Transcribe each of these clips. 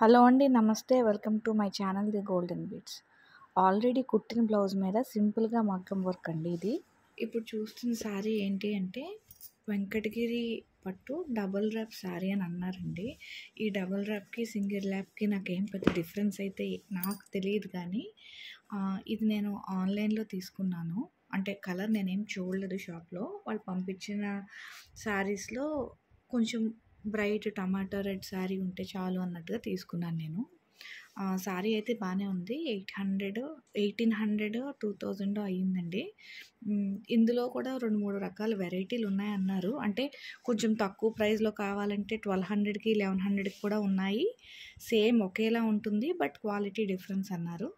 hello అండి నమస్తే welcome to my channel the golden beats already కుట్టిన బ్లౌజ్ మీద సింపుల్గా మగ్గం వర్క్ అండి ఇది ఇప్పుడు చూస్తున్న శారీ ఏంటి అంటే వెంకటగిరి పట్టు డబల్ ర్యాప్ శారీ అని అన్నారండి ఈ డబల్ ర్యాప్కి సింగిల్ ర్యాప్కి ఏం పెద్ద డిఫరెన్స్ అయితే నాకు తెలియదు కానీ ఇది నేను ఆన్లైన్లో తీసుకున్నాను అంటే కలర్ నేనేం చూడలేదు షాప్లో వాళ్ళు పంపించిన శారీస్లో కొంచెం బ్రైట్ టమాటో రెడ్ శారీ ఉంటే చాలు అన్నట్టుగా తీసుకున్నాను నేను శారీ అయితే బాగానే ఉంది eight hundred eighteen hundred two thousand అయ్యిందండి ఇందులో కూడా రెండు మూడు రకాల వెరైటీలు ఉన్నాయన్నారు అంటే కొంచెం తక్కువ ప్రైస్లో కావాలంటే ట్వెల్వ్ హండ్రెడ్కి లెవెన్ హండ్రెడ్కి కూడా ఉన్నాయి సేమ్ ఒకేలా ఉంటుంది బట్ క్వాలిటీ డిఫరెన్స్ అన్నారు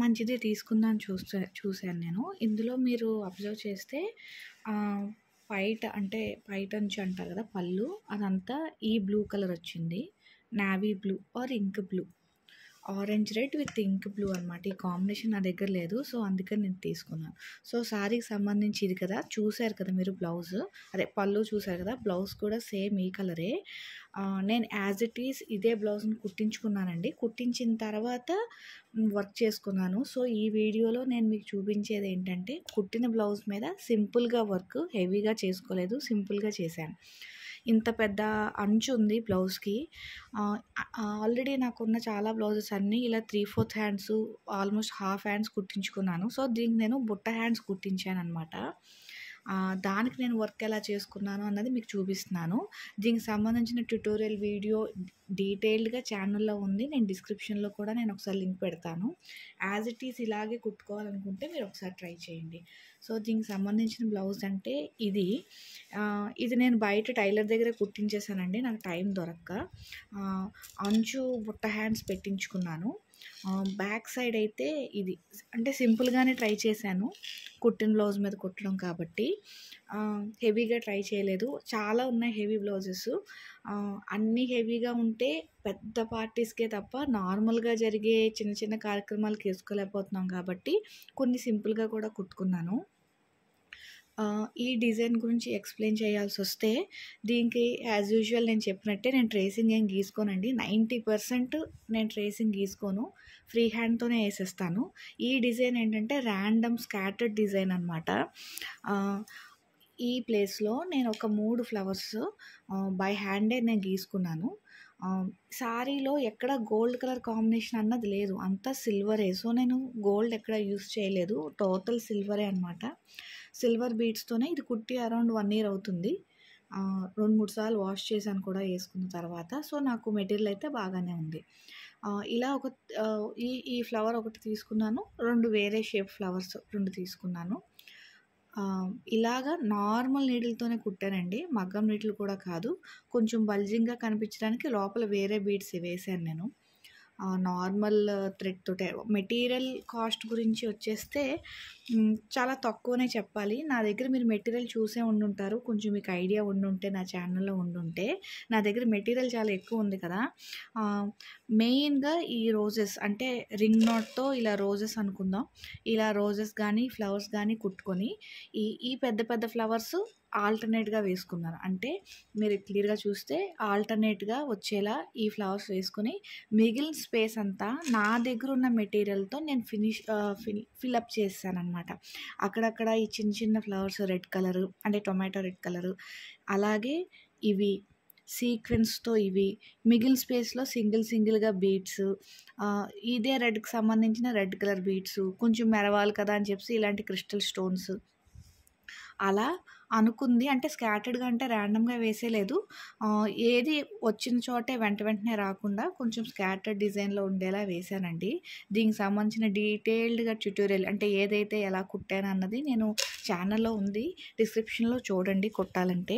మంచిదే తీసుకుందాం చూసే చూశాను నేను ఇందులో మీరు అబ్జర్వ్ చేస్తే పైట అంటే పైట నుంచి అంటారు కదా పళ్ళు అదంతా ఈ బ్లూ కలర్ వచ్చింది navy blue or ink blue orange red with ink blue అనమాట ఈ కాంబినేషన్ నా దగ్గర లేదు సో అందుకని నేను తీసుకున్నాను సో శారీకి సంబంధించి ఇది కదా చూశారు కదా మీరు బ్లౌజ్ అదే పళ్ళు చూశారు కదా బ్లౌజ్ కూడా సేమ్ ఈ కలరే నేను యాజ్ ఇట్ ఈస్ ఇదే బ్లౌజ్ని కుట్టించుకున్నానండి కుట్టించిన తర్వాత వర్క్ చేసుకున్నాను సో ఈ వీడియోలో నేను మీకు చూపించేది ఏంటంటే కుట్టిన బ్లౌజ్ మీద సింపుల్గా వర్క్ హెవీగా చేసుకోలేదు సింపుల్గా చేశాను ఇంత పెద్ద అంచు ఉంది బ్లౌజ్కి ఆల్రెడీ నాకున్న చాలా బ్లౌజెస్ అన్నీ ఇలా three fourth hands almost half hands కుట్టించుకున్నాను సో దీనికి నేను బుట్ట హ్యాండ్స్ కుట్టించాను అనమాట దానికి నేను వర్క్ ఎలా చేసుకున్నాను అన్నది మీకు చూపిస్తున్నాను దీనికి సంబంధించిన ట్యుటోరియల్ వీడియో డీటెయిల్డ్గా ఛానల్లో ఉంది నేను డిస్క్రిప్షన్లో కూడా నేను ఒకసారి లింక్ పెడతాను యాజ్ ఇట్ ఈస్ ఇలాగే కుట్టుకోవాలనుకుంటే మీరు ఒకసారి ట్రై చేయండి సో దీనికి సంబంధించిన బ్లౌజ్ అంటే ఇది ఇది నేను బయట టైలర్ దగ్గర కుట్టించేసానండి నాకు టైం దొరక్క అంచు బుట్ట హ్యాండ్స్ పెట్టించుకున్నాను బ్యాక్ సైడ్ అయితే ఇది అంటే సింపుల్గానే ట్రై చేశాను కుట్టిన బ్లౌజ్ మీద కుట్టడం కాబట్టి హెవీగా ట్రై చేయలేదు చాలా ఉన్నాయి హెవీ బ్లౌజెస్ అన్నీ హెవీగా ఉంటే పెద్ద పార్టీస్కే తప్ప నార్మల్గా జరిగే చిన్న చిన్న కార్యక్రమాలకు వేసుకోలేకపోతున్నాం కాబట్టి కొన్ని సింపుల్గా కూడా కుట్టుకున్నాను ఈ డిజైన్ గురించి ఎక్స్ప్లెయిన్ చేయాల్సి వస్తే దీనికి యాజ్ యూజువల్ నేను చెప్పినట్టే నేను ట్రేసింగ్ ఏం గీసుకోనండి నైంటీ పర్సెంట్ నేను ట్రేసింగ్ గీసుకోను ఫ్రీ హ్యాండ్తోనే వేసేస్తాను ఈ డిజైన్ ఏంటంటే ర్యాండమ్ స్కాటర్డ్ డిజైన్ అనమాట ఈ ప్లేస్లో నేను ఒక మూడు ఫ్లవర్స్ బై హ్యాండే నేను గీసుకున్నాను శారీలో ఎక్కడ గోల్డ్ కలర్ కాంబినేషన్ అన్నది లేదు అంతా సిల్వరే సో నేను గోల్డ్ ఎక్కడ యూస్ చేయలేదు టోటల్ సిల్వరే అనమాట సిల్వర్ బీడ్స్తోనే ఇది కుట్టి అరౌండ్ వన్ ఇయర్ అవుతుంది రెండు మూడు సార్లు వాష్ చేశాను కూడా వేసుకున్న తర్వాత సో నాకు మెటీరియల్ అయితే బాగానే ఉంది ఇలా ఒక ఈ ఈ ఫ్లవర్ ఒకటి తీసుకున్నాను రెండు వేరే షేప్ ఫ్లవర్స్ రెండు తీసుకున్నాను ఇలాగా నార్మల్ నీటిలతోనే కుట్టానండి మగ్గం నీటిలు కూడా కాదు కొంచెం బల్జింగ్గా కనిపించడానికి లోపల వేరే బీడ్స్ వేసాను నేను నార్మల్ థ్రెడ్ మెటీరియల్ కాస్ట్ గురించి వచ్చేస్తే చాలా తక్కువనే చెప్పాలి నా దగ్గర మీరు మెటీరియల్ చూసే ఉండుంటారు కొంచెం మీకు ఐడియా ఉండుంటే నా ఛానల్లో ఉండుంటే నా దగ్గర మెటీరియల్ చాలా ఎక్కువ ఉంది కదా మెయిన్గా ఈ రోజెస్ అంటే రింగ్ నాట్తో ఇలా రోజెస్ అనుకుందాం ఇలా రోజెస్ కానీ ఫ్లవర్స్ కానీ కుట్టుకొని ఈ ఈ పెద్ద పెద్ద ఫ్లవర్స్ ఆల్టర్నేట్గా వేసుకున్నాను అంటే మీరు క్లియర్గా చూస్తే ఆల్టర్నేట్గా వచ్చేలా ఈ ఫ్లవర్స్ వేసుకొని మిగిలిన స్పేస్ అంతా నా దగ్గర ఉన్న మెటీరియల్తో నేను ఫినిష్ ఫిల్ అప్ చేశాను అనమాట అనమాట అక్కడక్కడ ఈ చిన్న చిన్న ఫ్లవర్స్ రెడ్ కలరు అంటే టొమాటో రెడ్ కలరు అలాగే ఇవి సీక్వెన్స్తో ఇవి మిగిల్ స్పేస్లో సింగిల్ సింగిల్గా బీట్స్ ఇదే రెడ్కి సంబంధించిన రెడ్ కలర్ బీట్స్ కొంచెం మెరవాలి కదా అని చెప్పి ఇలాంటి క్రిస్టల్ స్టోన్స్ అలా అనుకుంది అంటే స్కాటర్డ్గా అంటే ర్యాండమ్గా వేసేలేదు ఏది వచ్చిన చోటే వెంట వెంటనే రాకుండా కొంచెం స్కాటర్డ్ డిజైన్లో ఉండేలా వేశానండి దీనికి సంబంధించిన డీటెయిల్డ్గా ట్యూటోరియల్ అంటే ఏదైతే ఎలా కుట్టాను అన్నది నేను ఛానల్లో ఉంది డిస్క్రిప్షన్లో చూడండి కుట్టాలంటే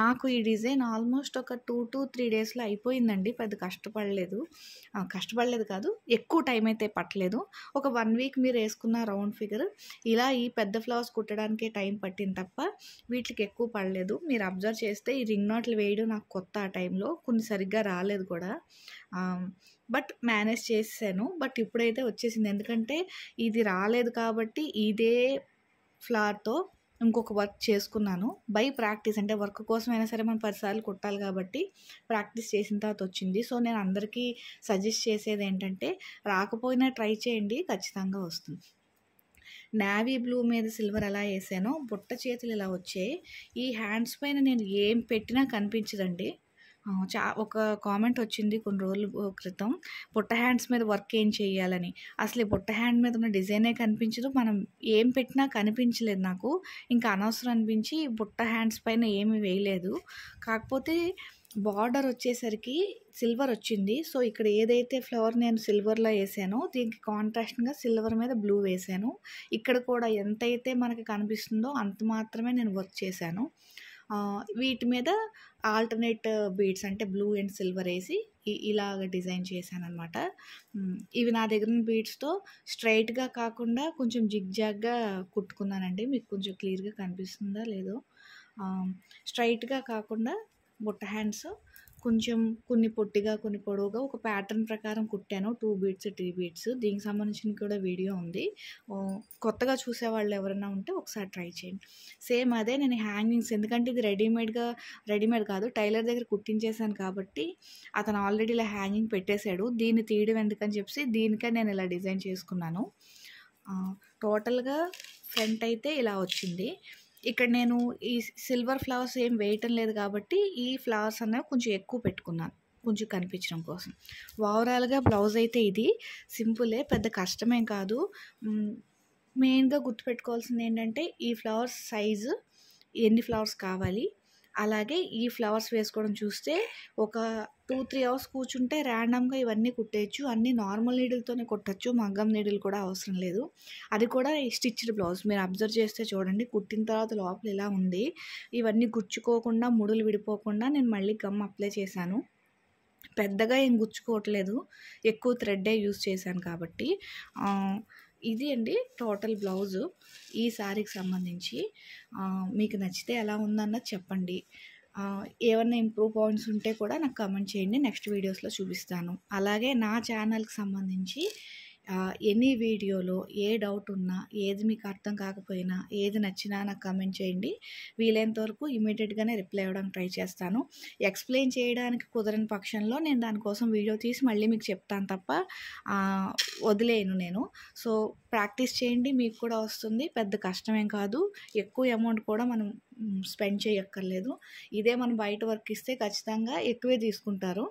నాకు ఈ డిజైన్ ఆల్మోస్ట్ ఒక టూ టు త్రీ డేస్లో అయిపోయిందండి పెద్ద కష్టపడలేదు కష్టపడలేదు కాదు ఎక్కువ టైం అయితే పట్టలేదు ఒక వన్ వీక్ మీరు వేసుకున్న రౌండ్ ఫిగర్ ఇలా ఈ పెద్ద ఫ్లవర్స్ కుట్టడానికే టైం పట్టింది తప్ప వీటికి ఎక్కువ పడలేదు మీరు అబ్జర్వ్ చేస్తే ఈ రింగ్ నాట్లు వేయడం నాకు కొత్త ఆ టైంలో కొన్ని సరిగ్గా రాలేదు కూడా బట్ మేనేజ్ చేసాను బట్ ఇప్పుడైతే వచ్చేసింది ఎందుకంటే ఇది రాలేదు కాబట్టి ఇదే ఫ్లవర్తో ఇంకొక వర్క్ చేసుకున్నాను బై ప్రాక్టీస్ అంటే వర్క్ కోసమైనా సరే మనం పదిసార్లు కుట్టాలి కాబట్టి ప్రాక్టీస్ చేసిన తర్వాత వచ్చింది సో నేను అందరికీ సజెస్ట్ చేసేది ఏంటంటే రాకపోయినా ట్రై చేయండి ఖచ్చితంగా వస్తుంది నావీ బ్లూ మీద సిల్వర్ ఎలా వేసానో బుట్ట చేతులు ఇలా వచ్చాయి ఈ హ్యాండ్స్ పైన నేను ఏం పెట్టినా కనిపించదండి చా ఒక కామెంట్ వచ్చింది కొన్ని రోజుల క్రితం బుట్ట హ్యాండ్స్ మీద వర్క్ ఏం చేయాలని అసలు ఈ బుట్ట హ్యాండ్ మీద ఉన్న డిజైనే కనిపించదు మనం ఏం పెట్టినా కనిపించలేదు నాకు ఇంకా అనవసరం అనిపించి బుట్ట హ్యాండ్స్ పైన ఏమి వేయలేదు కాకపోతే బార్డర్ వచ్చేసరికి సిల్వర్ వచ్చింది సో ఇక్కడ ఏదైతే ఫ్లవర్ నేను సిల్వర్లో వేసానో దీనికి కాంట్రాస్ట్గా సిల్వర్ మీద బ్లూ వేసాను ఇక్కడ కూడా ఎంతైతే మనకి కనిపిస్తుందో అంత మాత్రమే నేను వర్క్ చేశాను వీటి మీద ఆల్టర్నేట్ బీడ్స్ అంటే బ్లూ అండ్ సిల్వర్ వేసి ఇలాగ డిజైన్ చేశాను అనమాట ఇవి నా దగ్గర బీడ్స్తో స్ట్రైట్గా కాకుండా కొంచెం జిగ్జాగ్గా కుట్టుకున్నానండి మీకు కొంచెం క్లియర్గా కనిపిస్తుందా లేదో స్ట్రైట్గా కాకుండా బుట్ట హ్యాండ్స్ కొంచెం కొన్ని పొట్టిగా కొన్ని పొడవుగా ఒక ప్యాటర్న్ ప్రకారం కుట్టాను టూ బీట్స్ త్రీ బీట్స్ దీనికి సంబంధించిన కూడా వీడియో ఉంది కొత్తగా చూసే వాళ్ళు ఎవరైనా ఉంటే ఒకసారి ట్రై చేయండి సేమ్ అదే నేను హ్యాంగింగ్స్ ఎందుకంటే ఇది రెడీమేడ్గా రెడీమేడ్ కాదు టైలర్ దగ్గర కుట్టించేసాను కాబట్టి అతను ఆల్రెడీ ఇలా హ్యాంగింగ్ పెట్టేశాడు దీన్ని తీయడం ఎందుకని చెప్పి దీనికే నేను ఇలా డిజైన్ చేసుకున్నాను టోటల్గా ఫ్రంట్ అయితే ఇలా వచ్చింది ఇక్కడ నేను ఈ సిల్వర్ ఫ్లవర్స్ ఏం వేయటం లేదు కాబట్టి ఈ ఫ్లవర్స్ అనేవి కొంచెం ఎక్కువ పెట్టుకున్నాను కొంచెం కనిపించడం కోసం ఓవరాల్గా బ్లౌజ్ అయితే ఇది సింపులే పెద్ద కష్టమేం కాదు మెయిన్గా గుర్తుపెట్టుకోవాల్సింది ఏంటంటే ఈ ఫ్లవర్స్ సైజు ఎన్ని ఫ్లవర్స్ కావాలి అలాగే ఈ ఫ్లవర్స్ వేసుకోవడం చూస్తే ఒక టూ త్రీ అవర్స్ కూర్చుంటే ర్యాండమ్గా ఇవన్నీ కుట్టేయచ్చు అన్నీ నార్మల్ నీడిల్తోనే కుట్టచ్చు మగ్గం నీడిల్ కూడా అవసరం లేదు అది కూడా స్టిచ్డ్ బ్లౌజ్ మీరు అబ్జర్వ్ చేస్తే చూడండి కుట్టిన తర్వాత లోపల ఇలా ఉంది ఇవన్నీ గుచ్చుకోకుండా ముడులు విడిపోకుండా నేను మళ్ళీ గమ్ అప్లై చేశాను పెద్దగా ఏం గుచ్చుకోవట్లేదు ఎక్కువ థ్రెడ్డే యూస్ చేశాను కాబట్టి ఇది అండి టోటల్ బ్లౌజు ఈ శారీకి సంబంధించి మీకు నచ్చితే ఎలా ఉందన్నది చెప్పండి ఏమైనా ఇంప్రూవ్ పాయింట్స్ ఉంటే కూడా నాకు కమెంట్ చేయండి నెక్స్ట్ వీడియోస్లో చూపిస్తాను అలాగే నా ఛానల్కి సంబంధించి ఎనీ వీడియోలో ఏ డౌట్ ఉన్నా ఏది మీకు అర్థం కాకపోయినా ఏది నచ్చినా నాకు కమెంట్ చేయండి వీలైనంత వరకు ఇమీడియట్గానే రిప్లై అవ్వడానికి ట్రై చేస్తాను ఎక్స్ప్లెయిన్ చేయడానికి కుదరని పక్షంలో నేను దానికోసం వీడియో తీసి మళ్ళీ మీకు చెప్తాను తప్ప వదిలేను నేను సో ప్రాక్టీస్ చేయండి మీకు కూడా వస్తుంది పెద్ద కష్టమేం కాదు ఎక్కువ అమౌంట్ కూడా మనం స్పెండ్ చేయక్కర్లేదు ఇదే మనం బయట వర్క్ ఇస్తే ఖచ్చితంగా ఎక్కువే తీసుకుంటారు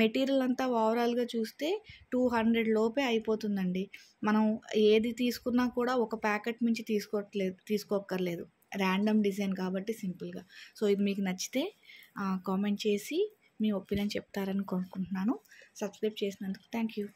మెటీరియల్ అంతా ఓవరాల్గా చూస్తే టూ హండ్రెడ్ లోపే అయిపోతుందండి మనం ఏది తీసుకున్నా కూడా ఒక ప్యాకెట్ నుంచి తీసుకోవట్లేదు తీసుకోక్కర్లేదు ర్యాండమ్ డిజైన్ కాబట్టి సింపుల్గా సో ఇది మీకు నచ్చితే కామెంట్ చేసి మీ ఒపీనియన్ చెప్తారని కోరుకుంటున్నాను సబ్స్క్రైబ్ చేసినందుకు థ్యాంక్ యూ